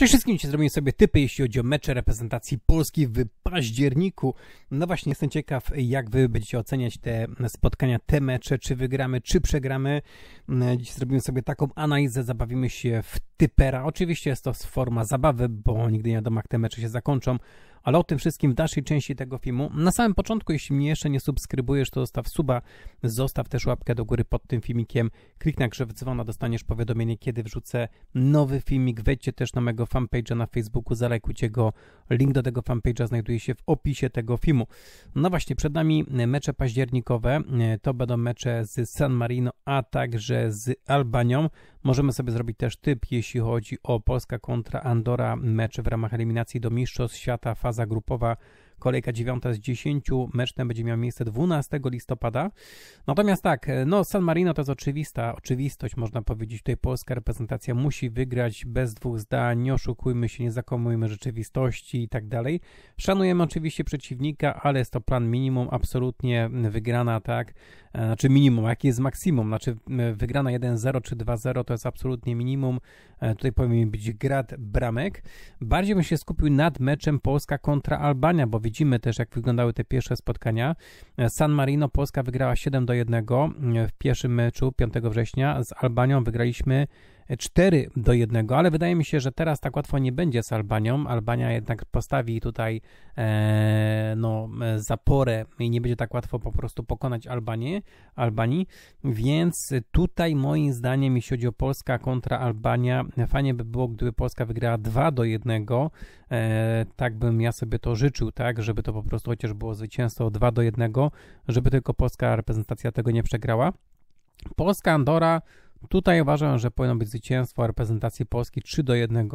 Cześć wszystkim, dzisiaj zrobimy sobie typy, jeśli chodzi o mecze reprezentacji Polski w październiku. No właśnie, jestem ciekaw, jak wy będziecie oceniać te spotkania, te mecze, czy wygramy, czy przegramy. Dziś zrobimy sobie taką analizę, zabawimy się w typera. Oczywiście jest to forma zabawy, bo nigdy nie wiadomo, jak te mecze się zakończą, ale o tym wszystkim w dalszej części tego filmu. Na samym początku, jeśli mnie jeszcze nie subskrybujesz, to zostaw suba, zostaw też łapkę do góry pod tym filmikiem, kliknij na krzew dzwona, dostaniesz powiadomienie, kiedy wrzucę nowy filmik. Wejdźcie też na mojego fanpage'a na Facebooku, zalajkujcie go. Link do tego fanpage'a znajduje się w opisie tego filmu. No właśnie, przed nami mecze październikowe. To będą mecze z San Marino, a także z Albanią. Możemy sobie zrobić też typ, jeśli chodzi o Polska kontra Andora mecze w ramach eliminacji do Mistrzostw Świata, faza grupowa kolejka 9 z 10. Mecz ten będzie miał miejsce 12 listopada. Natomiast tak, no San Marino to jest oczywista oczywistość, można powiedzieć. Tutaj polska reprezentacja musi wygrać bez dwóch zdań. Nie oszukujmy się, nie zakomujmy rzeczywistości i tak dalej. Szanujemy oczywiście przeciwnika, ale jest to plan minimum, absolutnie wygrana, tak. E, znaczy minimum, jakie jest maksimum, znaczy wygrana 1-0 czy 2-0 to jest absolutnie minimum, e, tutaj powinien być grad bramek. Bardziej bym się skupił nad meczem Polska kontra Albania, bo widzimy też jak wyglądały te pierwsze spotkania. E, San Marino Polska wygrała 7-1 w pierwszym meczu 5 września, z Albanią wygraliśmy 4 do 1, ale wydaje mi się, że teraz tak łatwo nie będzie z Albanią. Albania jednak postawi tutaj e, no, e, zaporę i nie będzie tak łatwo po prostu pokonać Albanię, Albanii, więc tutaj moim zdaniem, jeśli chodzi o Polska kontra Albania, fajnie by było, gdyby Polska wygrała 2 do 1, e, tak bym ja sobie to życzył, tak, żeby to po prostu chociaż było zwycięstwo 2 do 1, żeby tylko polska reprezentacja tego nie przegrała. Polska Andora Tutaj uważam, że powinno być zwycięstwo reprezentacji Polski 3 do 1.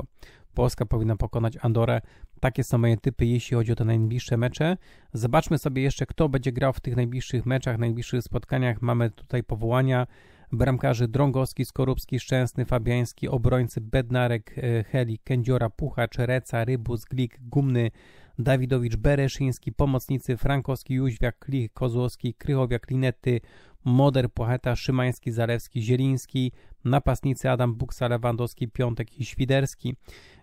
Polska powinna pokonać Andorę. Takie są moje typy, jeśli chodzi o te najbliższe mecze. Zobaczmy sobie jeszcze, kto będzie grał w tych najbliższych meczach, najbliższych spotkaniach. Mamy tutaj powołania bramkarzy Drągowski, Skorupski, Szczęsny, Fabiański, obrońcy Bednarek, e, Heli, Kędziora, Puchacz, Reca, Rybus, Glik, Gumny, Dawidowicz, Bereszyński, pomocnicy Frankowski, Jóźwiak, Klich, Kozłowski, Krychowiak, Linety, Moder, Pocheta, Szymański, Zalewski, Zieliński, napastnicy Adam Buksa, Lewandowski, Piątek i Świderski.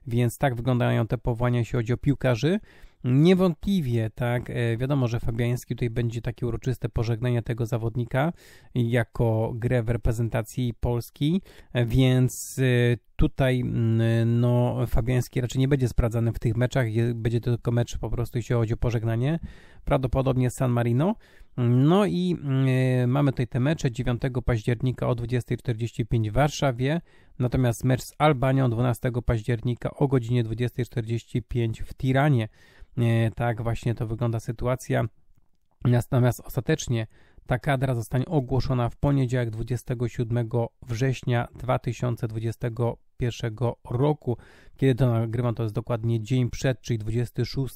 Więc tak wyglądają te powołania, jeśli chodzi o piłkarzy. Niewątpliwie, tak, e, wiadomo, że Fabiański tutaj będzie takie uroczyste pożegnanie tego zawodnika jako grę w reprezentacji Polski, e, więc e, tutaj mm, no, Fabiański raczej nie będzie sprawdzany w tych meczach, będzie to tylko mecz po prostu, jeśli chodzi o pożegnanie, prawdopodobnie San Marino. No i y, mamy tutaj te mecze 9 października o 20.45 w Warszawie, natomiast mecz z Albanią 12 października o godzinie 20.45 w Tiranie. E, tak właśnie to wygląda sytuacja. Natomiast ostatecznie ta kadra zostanie ogłoszona w poniedziałek 27 września 2021 roku. Kiedy to nagrywam, to jest dokładnie dzień przed, czyli 26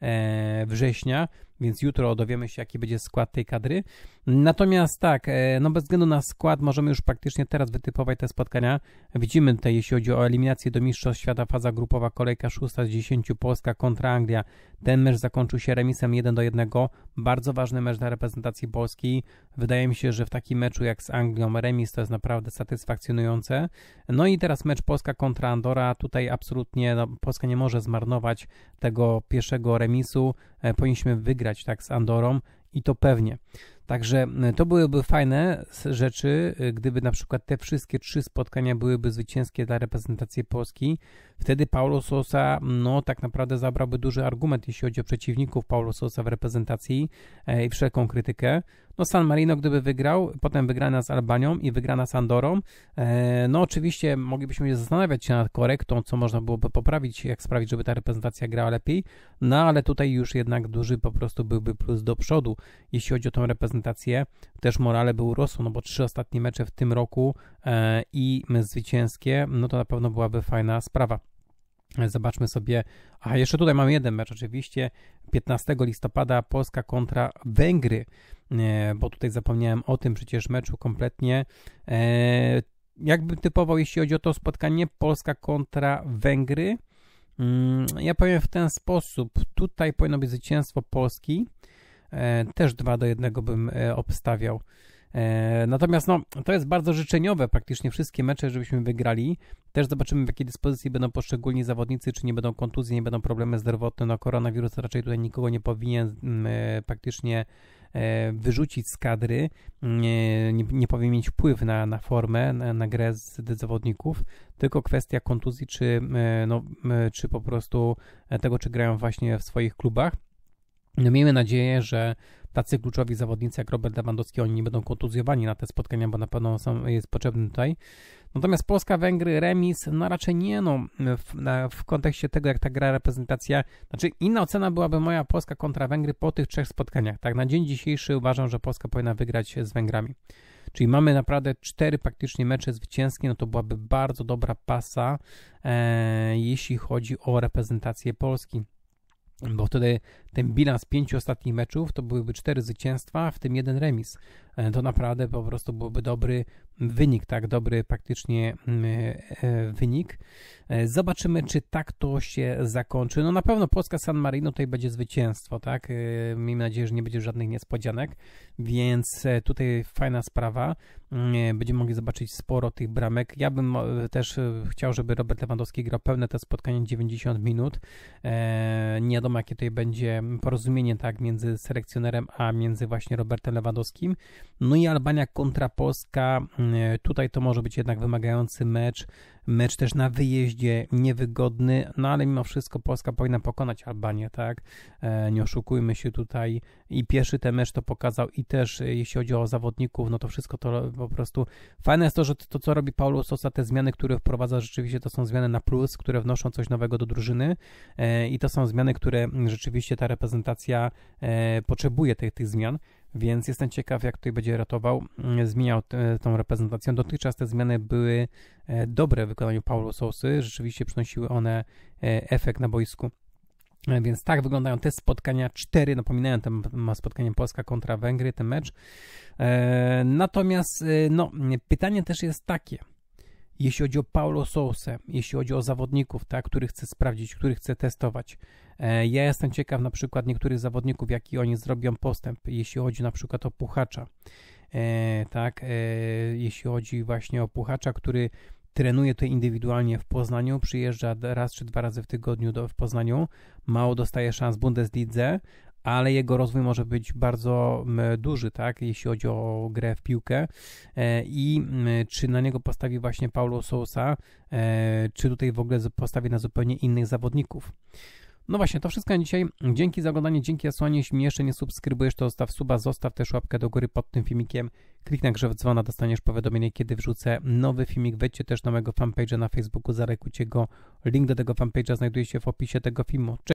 e, września więc jutro dowiemy się, jaki będzie skład tej kadry. Natomiast tak, e, no bez względu na skład możemy już praktycznie teraz wytypować te spotkania. Widzimy tutaj, jeśli chodzi o eliminację do Mistrzostw Świata, faza grupowa, kolejka szósta z 10, Polska kontra Anglia. Ten mecz zakończył się remisem 1 do 1. Bardzo ważny mecz dla reprezentacji Polski. Wydaje mi się, że w takim meczu jak z Anglią remis to jest naprawdę satysfakcjonujące. No i teraz mecz Polska kontra Andora. Tutaj absolutnie no, Polska nie może zmarnować tego pierwszego remisu. E, powinniśmy wygrać tak z Andorą i to pewnie. Także e, to byłyby fajne rzeczy, e, gdyby na przykład te wszystkie trzy spotkania byłyby zwycięskie dla reprezentacji Polski. Wtedy Paulo Sosa, no tak naprawdę zabrałby duży argument, jeśli chodzi o przeciwników Paulo Sosa w reprezentacji e, i wszelką krytykę. No San Marino, gdyby wygrał, potem wygrana z Albanią i wygrana z Andorą, e, no oczywiście moglibyśmy się zastanawiać się nad korektą, co można byłoby poprawić, jak sprawić, żeby ta reprezentacja grała lepiej, no ale tutaj już jednak duży po prostu byłby plus do przodu, jeśli chodzi o tą reprezentację, też morale by urosło, no bo trzy ostatnie mecze w tym roku e, i zwycięskie, no to na pewno byłaby fajna sprawa. Zobaczmy sobie. A jeszcze tutaj mamy jeden mecz, oczywiście. 15 listopada Polska kontra Węgry, e, bo tutaj zapomniałem o tym przecież meczu kompletnie. E, jakbym typował, jeśli chodzi o to spotkanie, Polska kontra Węgry. Mm, ja powiem w ten sposób. Tutaj powinno być zwycięstwo Polski. E, też 2 do 1 bym obstawiał. E, natomiast no, to jest bardzo życzeniowe, praktycznie wszystkie mecze, żebyśmy wygrali. Też zobaczymy, w jakiej dyspozycji będą poszczególni zawodnicy, czy nie będą kontuzje, nie będą problemy zdrowotne. No, koronawirus raczej tutaj nikogo nie powinien mm, e, praktycznie e, wyrzucić z kadry, mm, nie, nie powinien mieć wpływ na, na formę, na, na grę z, z zawodników, tylko kwestia kontuzji, czy, mm, no, czy po prostu tego, czy grają właśnie w swoich klubach. No, miejmy nadzieję, że tacy kluczowi zawodnicy jak Robert Lewandowski, oni nie będą kontuzjowani na te spotkania, bo na pewno są, jest potrzebny tutaj. Natomiast Polska, Węgry, remis, no raczej nie, no w, w kontekście tego, jak ta gra reprezentacja, znaczy inna ocena byłaby moja Polska kontra Węgry po tych trzech spotkaniach, tak, na dzień dzisiejszy uważam, że Polska powinna wygrać z Węgrami. Czyli mamy naprawdę cztery praktycznie mecze zwycięskie, no to byłaby bardzo dobra pasa, e, jeśli chodzi o reprezentację Polski bo wtedy ten bilans pięciu ostatnich meczów to byłyby cztery zwycięstwa, w tym jeden remis. E, to naprawdę po prostu byłby dobry, wynik, tak dobry praktycznie mm, e, e, wynik. E, zobaczymy, czy tak to się zakończy. No na pewno Polska San Marino tutaj będzie zwycięstwo, tak? Miejmy nadzieję, że nie będzie żadnych niespodzianek, więc tutaj fajna sprawa. Mm, będziemy mogli zobaczyć sporo tych bramek. Ja bym też chciał, żeby Robert Lewandowski grał pełne te spotkanie 90 minut. Nie wiadomo, jakie tutaj będzie porozumienie, tak, między selekcjonerem, a między właśnie Robertem Lewandowskim. No i Albania kontra Polska mm, E, tutaj to może być jednak wymagający mecz, mecz też na wyjeździe niewygodny, no ale mimo wszystko Polska powinna pokonać Albanię, tak? E, nie oszukujmy się tutaj i pierwszy ten mecz to pokazał i też e, jeśli chodzi o zawodników, no to wszystko to po prostu fajne jest to, że to co robi Paulo Sosa, te zmiany, które wprowadza rzeczywiście to są zmiany na plus, które wnoszą coś nowego do drużyny i to są zmiany, które rzeczywiście ta reprezentacja potrzebuje tych, tych zmian więc jestem ciekaw, jak tutaj będzie ratował, mm, zmieniał tą reprezentację. Dotychczas te zmiany były e, dobre w wykonaniu Paulo Sousy, rzeczywiście przynosiły one e, efekt na boisku. E, więc tak wyglądają te spotkania, cztery, napominają, no, tam ma spotkanie Polska kontra Węgry, ten mecz. Natomiast no, pytanie też jest takie, jeśli chodzi o Paulo Sousę, jeśli chodzi o zawodników, tak, których chcę sprawdzić, których chcę testować. E, ja jestem ciekaw na przykład niektórych zawodników, jaki oni zrobią postęp, jeśli chodzi na przykład o puchacza. E, tak, e, jeśli chodzi właśnie o puchacza, który trenuje to indywidualnie w Poznaniu, przyjeżdża raz czy dwa razy w tygodniu do, w Poznaniu, mało dostaje szans w Bundeslidze, ale jego rozwój może być bardzo duży, tak, jeśli chodzi o grę w piłkę e, i czy na niego postawi właśnie Paulo Sousa, e, czy tutaj w ogóle postawi na zupełnie innych zawodników. No właśnie, to wszystko na dzisiaj. Dzięki za oglądanie, dzięki Jasłanie. Jeśli mnie jeszcze nie subskrybujesz, to zostaw suba, zostaw też łapkę do góry pod tym filmikiem. Kliknij na grzew dzwona, dostaniesz powiadomienie, kiedy wrzucę nowy filmik. Wejdźcie też na mojego fanpage'a na Facebooku, zarekujcie go. Link do tego fanpage'a znajduje się w opisie tego filmu. Cześć.